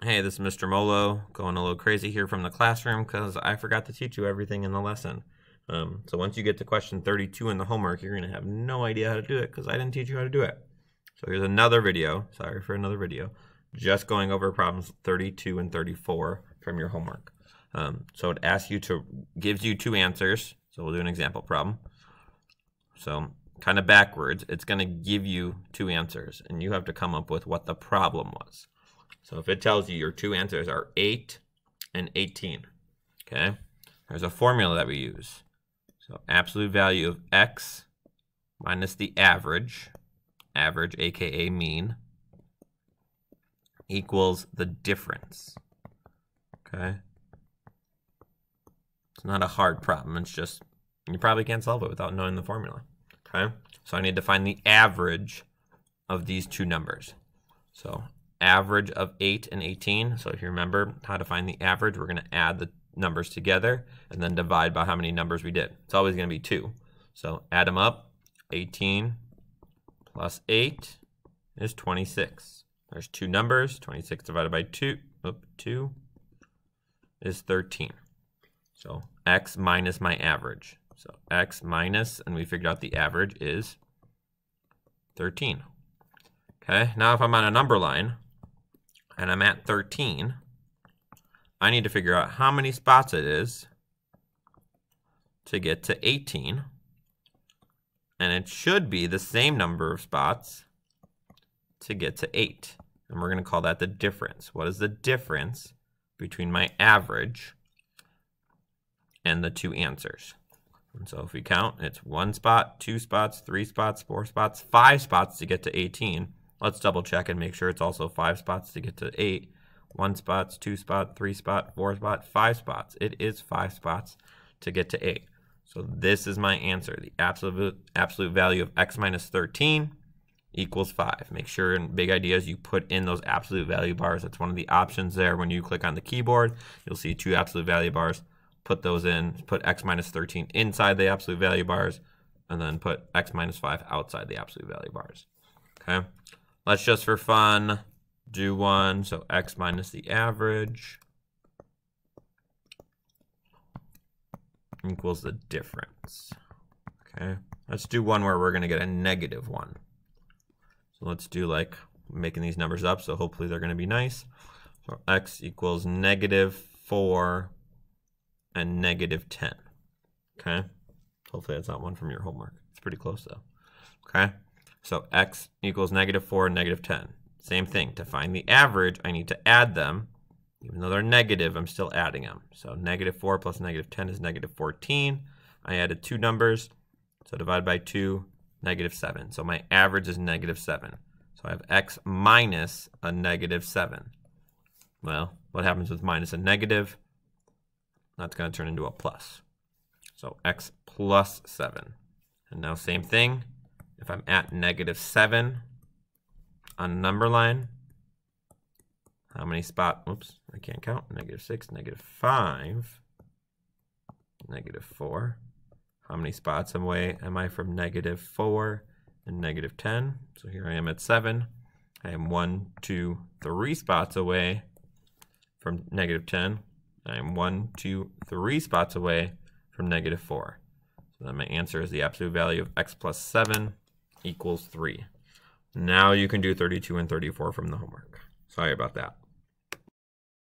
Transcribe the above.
Hey, this is Mr. Molo going a little crazy here from the classroom because I forgot to teach you everything in the lesson. Um, so once you get to question 32 in the homework, you're going to have no idea how to do it because I didn't teach you how to do it. So here's another video, sorry for another video, just going over problems 32 and 34 from your homework. Um, so it asks you to, gives you two answers. So we'll do an example problem. So kind of backwards, it's going to give you two answers and you have to come up with what the problem was. So if it tells you your two answers are 8 and 18, okay, there's a formula that we use. So absolute value of x minus the average, average aka mean, equals the difference. Okay? It's not a hard problem. It's just you probably can't solve it without knowing the formula. Okay? So I need to find the average of these two numbers. So average of 8 and 18. So if you remember how to find the average, we're going to add the numbers together and then divide by how many numbers we did. It's always going to be 2. So add them up. 18 plus 8 is 26. There's two numbers. 26 divided by 2, oops, 2 is 13. So x minus my average. So x minus, and we figured out the average is 13. Okay, now if I'm on a number line, and I'm at 13, I need to figure out how many spots it is to get to 18. And it should be the same number of spots to get to 8. And we're going to call that the difference. What is the difference between my average and the two answers? And so if we count, it's one spot, two spots, three spots, four spots, five spots to get to 18. Let's double check and make sure it's also five spots to get to eight. One spots, two spot, three spot, four spot, five spots. It is five spots to get to eight. So this is my answer. The absolute absolute value of x minus 13 equals 5. Make sure in big ideas you put in those absolute value bars. That's one of the options there. When you click on the keyboard, you'll see two absolute value bars. Put those in. Put x minus 13 inside the absolute value bars and then put x minus 5 outside the absolute value bars. Okay? Let's just for fun do one. So x minus the average equals the difference. Okay, let's do one where we're going to get a negative one. So let's do like making these numbers up, so hopefully they're going to be nice. So x equals negative 4 and negative 10. Okay, hopefully that's not one from your homework. It's pretty close though. Okay. So x equals negative 4 and negative 10. Same thing. To find the average, I need to add them. Even though they're negative, I'm still adding them. So negative 4 plus negative 10 is negative 14. I added two numbers. So divide by 2, negative 7. So my average is negative 7. So I have x minus a negative 7. Well, what happens with minus a negative? That's going to turn into a plus. So x plus 7. And now same thing if I'm at negative 7 on number line, how many spot, oops, I can't count, negative 6, negative 5, negative 4. How many spots away am I from negative 4 and negative 10? So here I am at 7. I am 1, 2, 3 spots away from negative 10. I am 1, 2, 3 spots away from negative 4. So then my answer is the absolute value of x plus 7 equals 3. Now you can do 32 and 34 from the homework. Sorry about that.